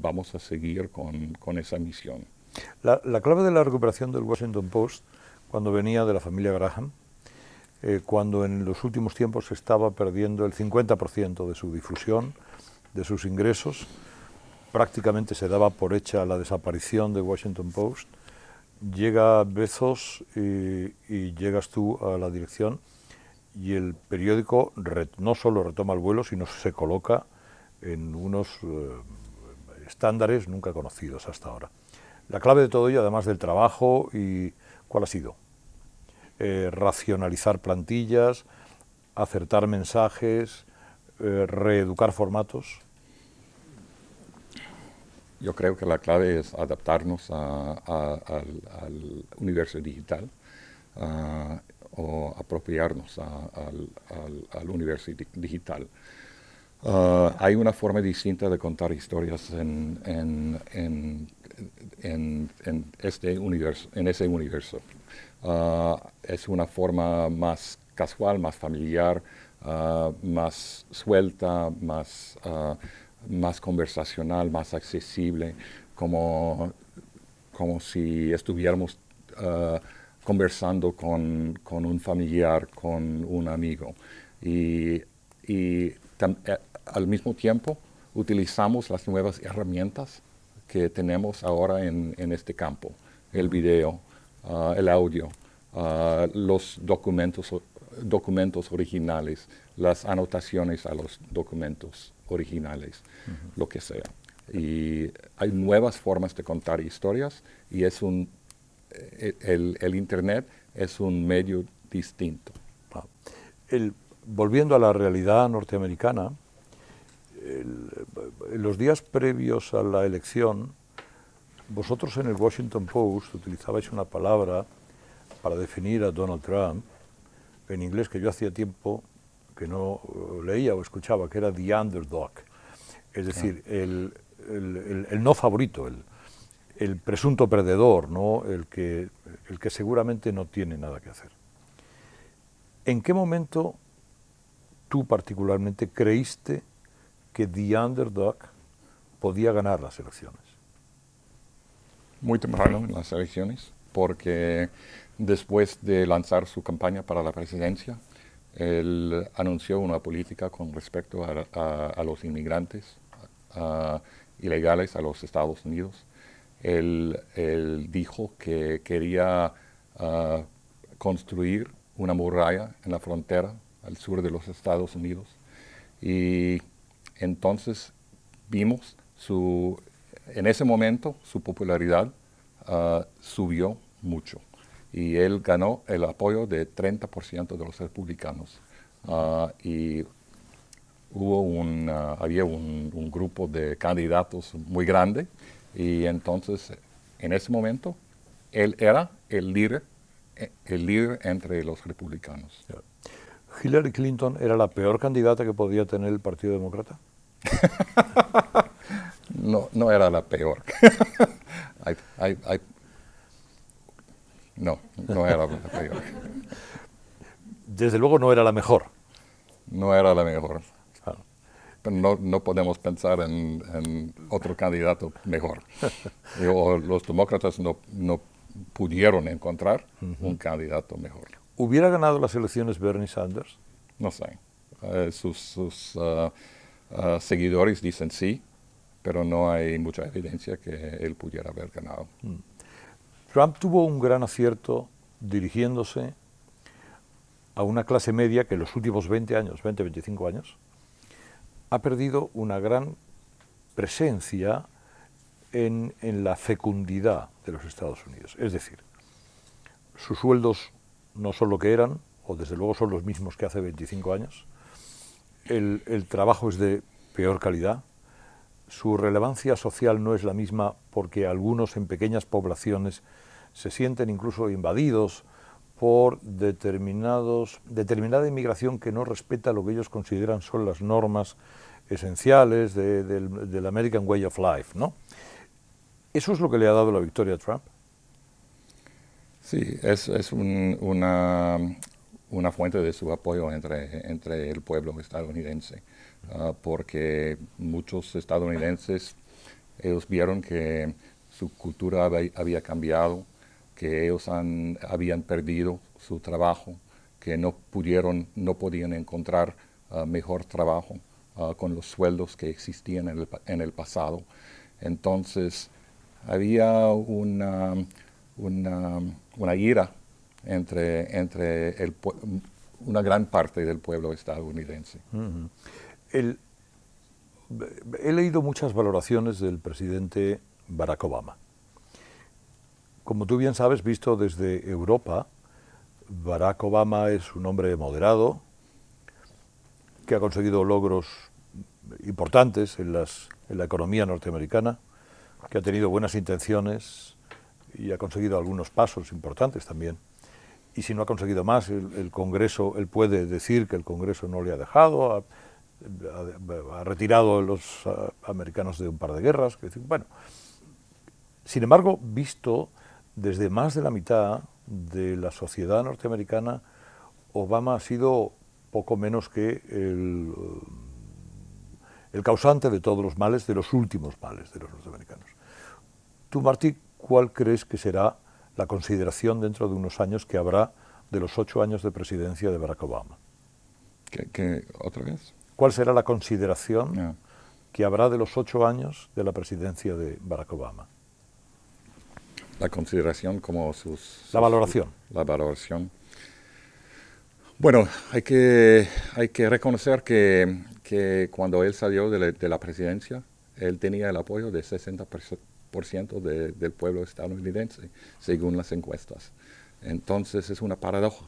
vamos a seguir con, esa misión. La, clave de la recuperación del Washington Post, cuando venía de la familia Graham, eh, cuando en los últimos tiempos se estaba perdiendo el 50% de su difusión, de sus ingresos, prácticamente se daba por hecha la desaparición de Washington Post, llega Bezos y, llegas tú a la dirección y el periódico no solo retoma el vuelo, sino se coloca en unos... Eh, estándares nunca conocidos hasta ahora. La clave de todo ello, además del trabajo, y ¿cuál ha sido? Eh, racionalizar plantillas, acertar mensajes, eh, reeducar formatos. Yo creo que la clave es adaptarnos al, universo digital o apropiarnos al, universo digital. Ah, hay una forma distinta de contar historias en, este universo, en ese universo. Ah, es una forma más casual, más familiar, ah, más suelta, más, más conversacional, más accesible, como, como si estuviéramos conversando con, un familiar, con un amigo. y eh, al mismo tiempo utilizamos las nuevas herramientas que tenemos ahora en, en este campo, el video, ah, el audio, ah, los documentos, documentos originales, las anotaciones a los documentos originales, lo que sea. Y hay nuevas formas de contar historias y es un, eh, el, Internet es un medio distinto. El volviendo a la realidad norteamericana, en los días previos a la elección, vosotros en el Washington Post utilizabais una palabra para definir a Donald Trump, en inglés que yo hacía tiempo que no eh, leía o escuchaba, que era the underdog, es decir, ah. el, no favorito, el, presunto perdedor, ¿no? el, que, el que seguramente no tiene nada que hacer. ¿En qué momento tú particularmente creíste que The Underdog podía ganar las elecciones? Muy temprano en las elecciones, porque después de lanzar su campaña para la presidencia, él anunció una política con respecto a, los inmigrantes ilegales a los Estados Unidos. él dijo que quería ah, construir una muralla en la frontera al sur de los Estados Unidos. Y entonces vimos su, en ese momento su popularidad ah, subió mucho y él ganó el apoyo de 30% de los republicanos. Ah, y hubo un, ah, había un, grupo de candidatos muy grande y entonces en ese momento él era el líder, eh, el líder entre los republicanos. Hillary Clinton era la peor candidata que podía tener el Partido Demócrata. no, no era la peor. no, no era la peor. Desde luego no era la mejor. No era la mejor. Pero no, podemos pensar en, otro candidato mejor. los demócratas no, no pudieron encontrar un candidato mejor. ¿Hubiera ganado las elecciones Bernie Sanders? No sé. Eh, sus, ah, ah, seguidores dicen sí, pero no hay mucha evidencia que él pudiera haber ganado. Mm. Trump tuvo un gran acierto dirigiéndose a una clase media que en los últimos 20 años, 20, 25 años, ha perdido una gran presencia en la fecundidad de los Estados Unidos. Es decir, sus sueldos no son lo que eran, o desde luego son los mismos que hace 25 años. El, trabajo es de peor calidad. Su relevancia social no es la misma porque algunos en pequeñas poblaciones se sienten incluso invadidos por determinados, determinada inmigración que no respeta lo que ellos consideran son las normas esenciales del, American Way of Life. ¿no? Eso es lo que le ha dado la victoria a Trump. Sí, es, es una, una, fuente de su apoyo entre, entre el pueblo estadounidense, ah, porque muchos estadounidenses, ellos vieron que su cultura había, cambiado, que ellos han, habían perdido su trabajo, que no pudieron, no podían encontrar ah, mejor trabajo ah, con los sueldos que existían en el, en el pasado. Entonces, había una una, una ira entre, entre el, una gran parte del pueblo estadounidense. he leído muchas valoraciones del presidente Barack Obama. Como tú bien sabes, visto desde Europa, Barack Obama es un hombre moderado que ha conseguido logros importantes en, las, en la economía norteamericana, que ha tenido buenas intenciones, y ha conseguido algunos pasos importantes también. Y si no ha conseguido más, el, Congreso, él puede decir que el Congreso no le ha dejado, ha, retirado a los americanos de un par de guerras. Que, bueno, sin embargo, visto desde más de la mitad de la sociedad norteamericana, Obama ha sido poco menos que el, el causante de todos los males, de los últimos males de los norteamericanos. Tú, Martí, ¿cuál crees que será la consideración dentro de unos años que habrá de los ocho años de presidencia de Barack Obama? ¿Qué, otra vez? ¿Cuál será la consideración que habrá de los ocho años de la presidencia de Barack Obama? La consideración como sus... la valoración. la valoración. Bueno, hay que, hay que reconocer que, que cuando él salió de la, de la presidencia, él tenía el apoyo de 60 del pueblo estadounidense, según las encuestas. Entonces es una paradoja,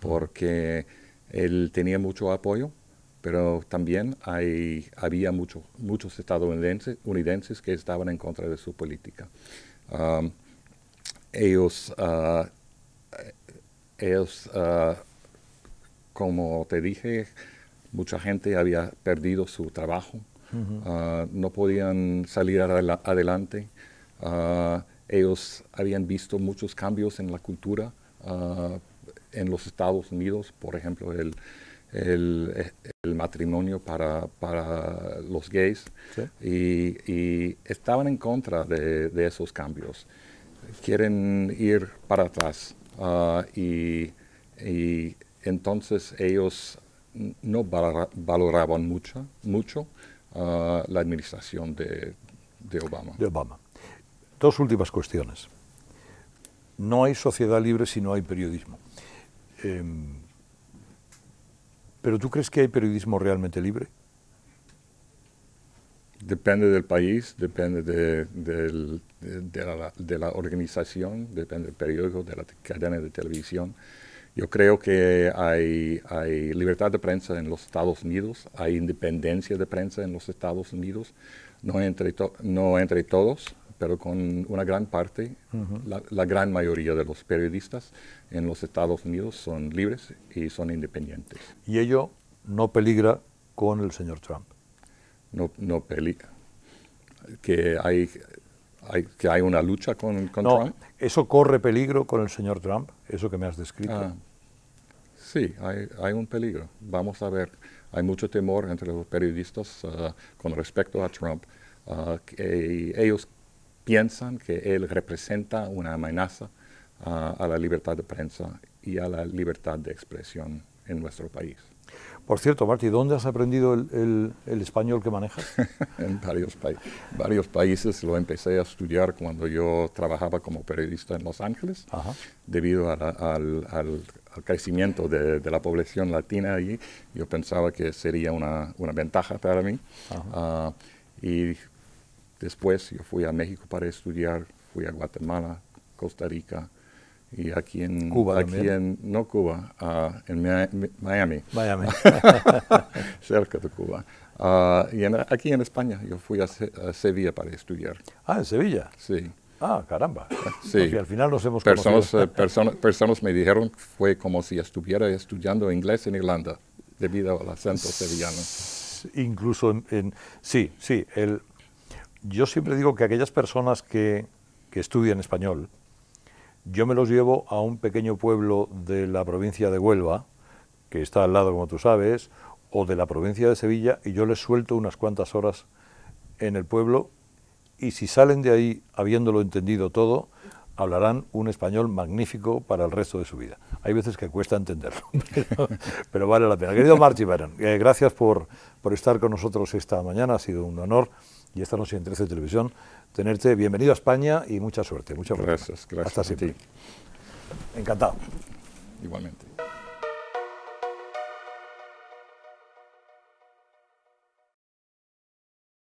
porque él tenía mucho apoyo, pero también hay, había muchos estadounidenses que estaban en contra de su política. Um, ellos, uh, ellos uh, como te dije, mucha gente había perdido su trabajo, Ah, no podían salir adelante. Ah, ellos habían visto muchos cambios en la cultura ah, en los Estados Unidos, por ejemplo, el, matrimonio para, los gays, y, estaban en contra de, esos cambios. Quieren ir para atrás. y, entonces ellos no valoraban mucho, mucho a la administración de, Obama. De Obama. Dos últimas cuestiones. No hay sociedad libre si no hay periodismo. Em, ¿Pero tú crees que hay periodismo realmente libre? Depende del país, depende de, la, organización, depende del periódico, de la cadena de televisión. Yo creo que hay, hay, libertad de prensa en los Estados Unidos, hay independencia de prensa en los Estados Unidos, no entre, no entre todos, pero con una gran parte, la, gran mayoría de los periodistas en los Estados Unidos son libres y son independientes. ¿Y ello no peligra con el señor Trump? No, no peligra. Que hay que hay una lucha con, Eso corre peligro con el señor Trump, eso que me has descrito. Ah, sí, hay, un peligro. Vamos a ver, hay mucho temor entre los periodistas ah, con respecto a Trump, ah, ellos piensan que él representa una amenaza a la libertad de prensa y a la libertad de expresión en nuestro país. Por cierto, Marti, ¿dónde has aprendido el, español que manejas? en varios, países. varios países. Lo empecé a estudiar cuando yo trabajaba como periodista en Los Ángeles, debido al, crecimiento de, la población latina allí. Yo pensaba que sería una, ventaja para mí. Ah, y después yo fui a México para estudiar, fui a Guatemala, Costa Rica, y aquí en Cuba aquí en, no Cuba ah, en Miami Miami cerca de Cuba ah, y en, aquí en España yo fui a, Sevilla para estudiar ah en Sevilla sí ah caramba sí Porque al final nos hemos personas eh, personas personas me dijeron fue como si estuviera estudiando inglés en Irlanda debido al acento sevillano incluso en, en sí sí el yo siempre digo que aquellas personas que que estudian español yo me los llevo a un pequeño pueblo de la provincia de Huelva, que está al lado, como tú sabes, o de la provincia de Sevilla, y yo les suelto unas cuantas horas en el pueblo, y si salen de ahí habiéndolo entendido todo, hablarán un español magnífico para el resto de su vida. Hay veces que cuesta entenderlo, pero, vale la pena. Querido Marchi Baron, eh, gracias por, por estar con nosotros esta mañana, ha sido un honor y esta noche en 13 Televisión, tenerte bienvenido a España y mucha suerte. Muchas gracias. Gracias. Hasta siempre. Encantado. Igualmente.